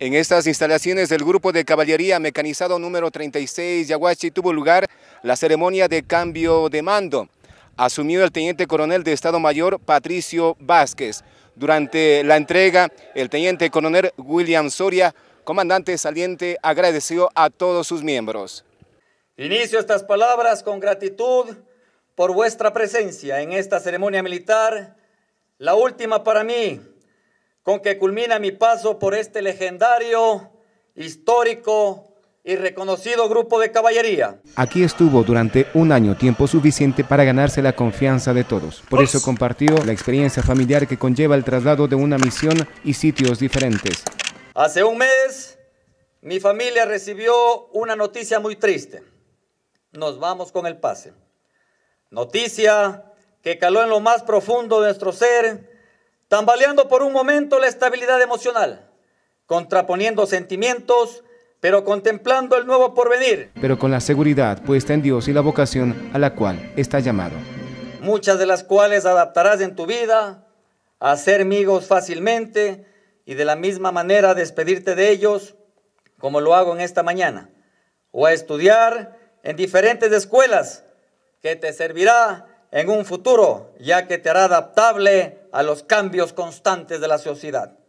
En estas instalaciones del Grupo de Caballería Mecanizado número 36 Yaguachi tuvo lugar la ceremonia de cambio de mando. Asumió el Teniente Coronel de Estado Mayor Patricio Vázquez. Durante la entrega, el Teniente Coronel William Soria, comandante saliente, agradeció a todos sus miembros. Inicio estas palabras con gratitud por vuestra presencia en esta ceremonia militar, la última para mí, con que culmina mi paso por este legendario, histórico y reconocido grupo de caballería. Aquí estuvo durante un año tiempo suficiente para ganarse la confianza de todos. Por eso compartió la experiencia familiar que conlleva el traslado de una misión y sitios diferentes. Hace un mes, mi familia recibió una noticia muy triste. Nos vamos con el pase. Noticia que caló en lo más profundo de nuestro ser tambaleando por un momento la estabilidad emocional, contraponiendo sentimientos, pero contemplando el nuevo porvenir. Pero con la seguridad puesta en Dios y la vocación a la cual está llamado. Muchas de las cuales adaptarás en tu vida, a ser amigos fácilmente y de la misma manera despedirte de ellos, como lo hago en esta mañana, o a estudiar en diferentes escuelas que te servirá en un futuro, ya que te hará adaptable a los cambios constantes de la sociedad.